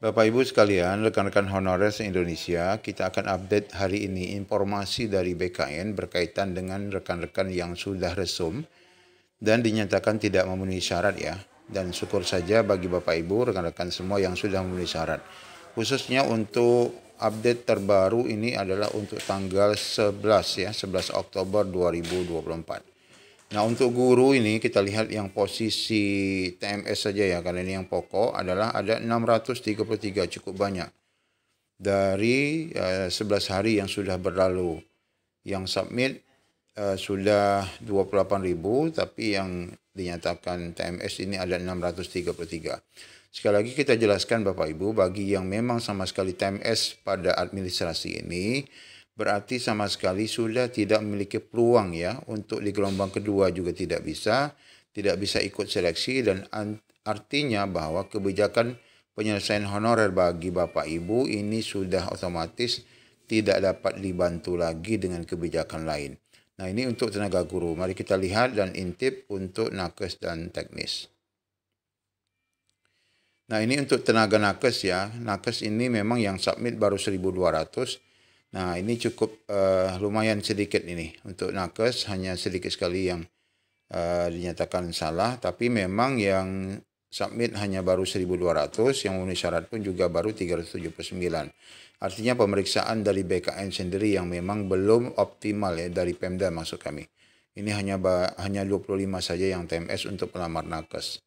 Bapak Ibu sekalian, rekan-rekan honorer indonesia kita akan update hari ini informasi dari BKN berkaitan dengan rekan-rekan yang sudah resum dan dinyatakan tidak memenuhi syarat ya. Dan syukur saja bagi Bapak Ibu, rekan-rekan semua yang sudah memenuhi syarat. Khususnya untuk update terbaru ini adalah untuk tanggal 11 ya, 11 Oktober 2024. Nah untuk guru ini kita lihat yang posisi TMS saja ya karena ini yang pokok adalah ada 633 cukup banyak dari uh, eh, 11 hari yang sudah berlalu yang submit uh, sudah 28.000 tapi yang dinyatakan TMS ini ada 633. Sekali lagi kita jelaskan Bapak Ibu bagi yang memang sama sekali TMS pada administrasi ini berarti sama sekali sudah tidak memiliki peluang ya untuk di gelombang kedua juga tidak bisa, tidak bisa ikut seleksi dan artinya bahwa kebijakan penyelesaian honorer bagi Bapak Ibu ini sudah otomatis tidak dapat dibantu lagi dengan kebijakan lain. Nah ini untuk tenaga guru. Mari kita lihat dan intip untuk nakes dan teknis. Nah ini untuk tenaga nakes ya. Nakes ini memang yang submit baru 1200 Nah, ini cukup uh, lumayan sedikit ini untuk nakes hanya sedikit sekali yang uh, dinyatakan salah, tapi memang yang submit hanya baru 1200, yang memenuhi syarat pun juga baru 379. Artinya pemeriksaan dari BKN sendiri yang memang belum optimal ya dari Pemda maksud kami. Ini hanya hanya 25 saja yang TMS untuk pelamar nakes.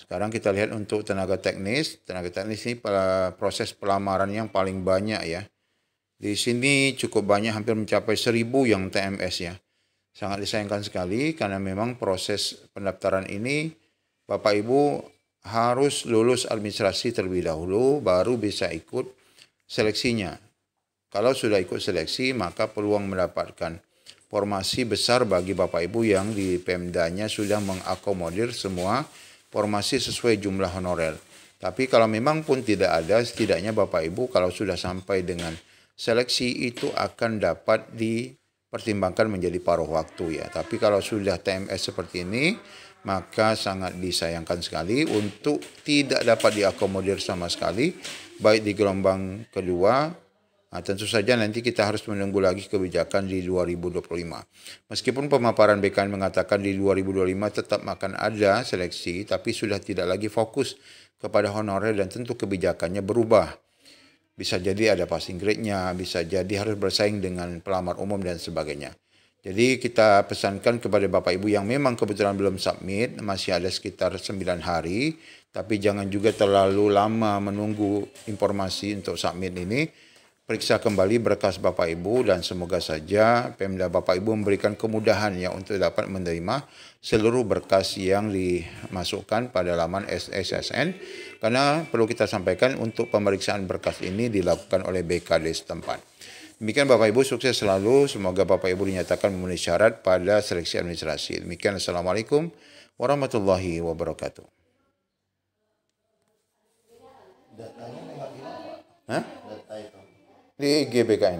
Sekarang kita lihat untuk tenaga teknis. Tenaga teknis ini proses pelamaran yang paling banyak ya di sini cukup banyak hampir mencapai 1000 yang TMS ya. Sangat disayangkan sekali karena memang proses pendaftaran ini Bapak Ibu harus lulus administrasi terlebih dahulu baru bisa ikut seleksinya. Kalau sudah ikut seleksi maka peluang mendapatkan formasi besar bagi Bapak Ibu yang di Pemdanya sudah mengakomodir semua formasi sesuai jumlah honorer. Tapi kalau memang pun tidak ada setidaknya Bapak Ibu kalau sudah sampai dengan seleksi itu akan dapat dipertimbangkan menjadi paruh waktu ya. Tapi kalau sudah TMS seperti ini, maka sangat disayangkan sekali untuk tidak dapat diakomodir sama sekali baik di gelombang kedua nah, tentu saja nanti kita harus menunggu lagi kebijakan di 2025 meskipun pemaparan BKN mengatakan di 2025 tetap akan ada seleksi tapi sudah tidak lagi fokus kepada honorer dan tentu kebijakannya berubah bisa jadi ada passing grade-nya, bisa jadi harus bersaing dengan pelamar umum dan sebagainya. Jadi kita pesankan kepada Bapak Ibu yang memang kebetulan belum submit, masih ada sekitar 9 hari, tapi jangan juga terlalu lama menunggu informasi untuk submit ini periksa kembali berkas Bapak Ibu dan semoga saja Pemda Bapak Ibu memberikan kemudahan ya untuk dapat menerima seluruh berkas yang dimasukkan pada laman sssn karena perlu kita sampaikan untuk pemeriksaan berkas ini dilakukan oleh BKD setempat. Demikian Bapak Ibu sukses selalu, semoga Bapak Ibu dinyatakan memenuhi syarat pada seleksi administrasi. Demikian Assalamualaikum warahmatullahi wabarakatuh. Hah? di GBKN.